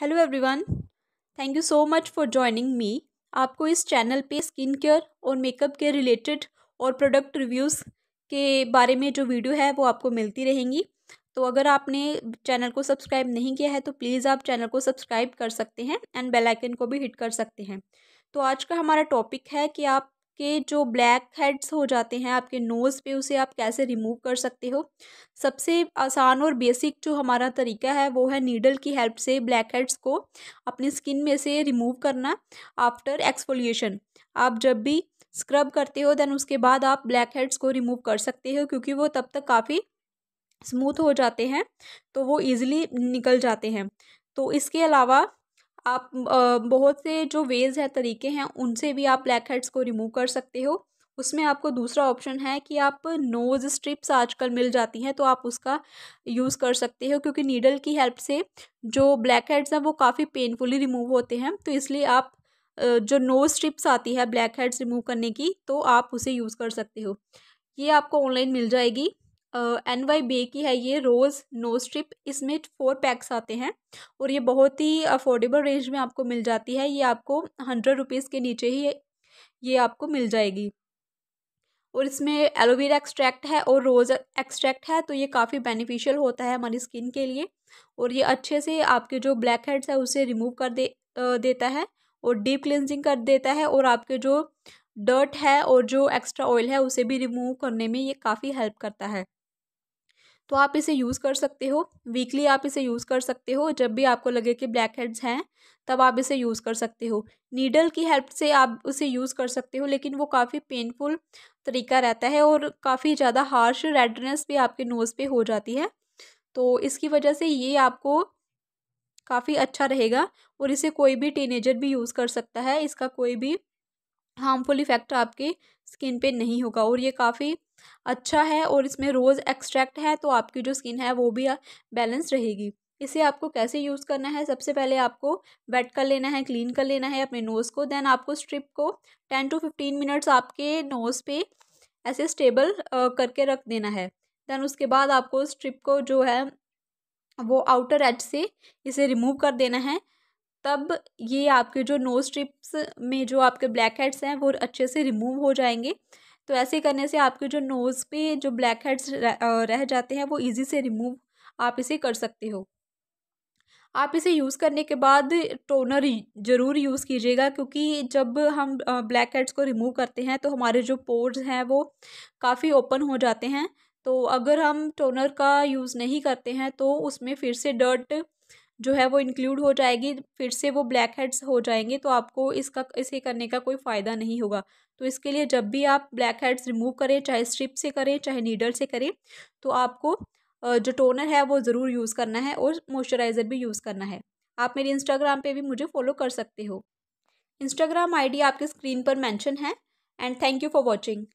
hello everyone thank you so much for joining me आपको इस channel पे skin care और मेकअप के रिलेटेड और प्रोडक्ट रिव्यूज़ के बारे में जो वीडियो है वो आपको मिलती रहेंगी तो अगर आपने चैनल को सब्सक्राइब नहीं किया है तो प्लीज़ आप चैनल को सब्सक्राइब कर सकते हैं एंड बेल आइकन को भी हिट कर सकते हैं तो आज का हमारा टॉपिक है कि आप के जो ब्लैक हेड्स हो जाते हैं आपके नोज़ पे उसे आप कैसे रिमूव कर सकते हो सबसे आसान और बेसिक जो हमारा तरीका है वो है नीडल की हेल्प से ब्लैक हेड्स को अपनी स्किन में से रिमूव करना आफ्टर एक्सफोलिएशन आप जब भी स्क्रब करते हो दैन उसके बाद आप ब्लैक हेड्स को रिमूव कर सकते हो क्योंकि वो तब तक काफ़ी स्मूथ हो जाते हैं तो वो ईज़िली निकल जाते हैं तो इसके अलावा आप बहुत से जो वेज़ है तरीके हैं उनसे भी आप ब्लैक हेड्स को रिमूव कर सकते हो उसमें आपको दूसरा ऑप्शन है कि आप नोज़ स्ट्रिप्स आजकल मिल जाती हैं तो आप उसका यूज़ कर सकते हो क्योंकि नीडल की हेल्प से जो ब्लैक हेड्स हैं वो काफ़ी पेनफुली रिमूव होते हैं तो इसलिए आप जो नोज स्ट्रिप्स आती है ब्लैक हेड्स रिमूव करने की तो आप उसे यूज़ कर सकते हो ये आपको ऑनलाइन मिल जाएगी एन वाई बे की है ये रोज़ नो स्ट्रिप इसमें फोर पैक्स आते हैं और ये बहुत ही अफोर्डेबल रेंज में आपको मिल जाती है ये आपको हंड्रेड रुपीज़ के नीचे ही ये आपको मिल जाएगी और इसमें एलोवेरा एक्सट्रैक्ट है और रोज़ एक्सट्रैक्ट है तो ये काफ़ी बेनिफिशियल होता है हमारी स्किन के लिए और ये अच्छे से आपके जो ब्लैक हेड्स है उसे रिमूव कर दे देता है और डीप क्लिनजिंग कर देता है और आपके जो डर्ट है और जो एक्स्ट्रा ऑयल है उसे भी रिमूव करने में ये काफ़ी हेल्प करता है तो आप इसे यूज़ कर सकते हो वीकली आप इसे यूज़ कर सकते हो जब भी आपको लगे कि ब्लैक हेड्स हैं तब आप इसे यूज़ कर सकते हो नीडल की हेल्प से आप उसे यूज़ कर सकते हो लेकिन वो काफ़ी पेनफुल तरीका रहता है और काफ़ी ज़्यादा हार्श रेडनेस भी आपके नोज़ पे हो जाती है तो इसकी वजह से ये आपको काफ़ी अच्छा रहेगा और इसे कोई भी टीनेजर भी यूज़ कर सकता है इसका कोई भी हार्मफुल इफ़ेक्ट आपके स्किन पे नहीं होगा और ये काफ़ी अच्छा है और इसमें रोज़ एक्सट्रैक्ट है तो आपकी जो स्किन है वो भी बैलेंस रहेगी इसे आपको कैसे यूज़ करना है सबसे पहले आपको वेट कर लेना है क्लीन कर लेना है अपने नोज़ को देन आपको स्ट्रिप को टेन टू फिफ्टीन मिनट्स आपके नोज़ पे ऐसे स्टेबल करके रख देना है देन उसके बाद आपको स्ट्रिप को जो है वो आउटर एज से इसे रिमूव कर देना है तब ये आपके जो नोज़ स्ट्रिप्स में जो आपके ब्लैक हेड्स हैं वो अच्छे से रिमूव हो जाएंगे तो ऐसे करने से आपके जो नोज़ पे जो ब्लैक हेड्स रह जाते हैं वो ईजी से रिमूव आप इसे कर सकते हो आप इसे यूज़ करने के बाद टोनर ज़रूर यूज़ कीजिएगा क्योंकि जब हम ब्लैक हेड्स को रिमूव करते हैं तो हमारे जो पोर्स हैं वो काफ़ी ओपन हो जाते हैं तो अगर हम टोनर का यूज़ नहीं करते हैं तो उसमें फिर से डर्ट जो है वो इंक्लूड हो जाएगी फिर से वो ब्लैक हेड्स हो जाएंगे तो आपको इसका इसे करने का कोई फ़ायदा नहीं होगा तो इसके लिए जब भी आप ब्लैक हेड्स रिमूव करें चाहे स्ट्रिप से करें चाहे नीडल से करें तो आपको जो टोनर है वो ज़रूर यूज़ करना है और मॉइस्चराइज़र भी यूज़ करना है आप मेरे इंस्टाग्राम पर भी मुझे फॉलो कर सकते हो इंस्टाग्राम आई आपके स्क्रीन पर मैंशन है and thank you for watching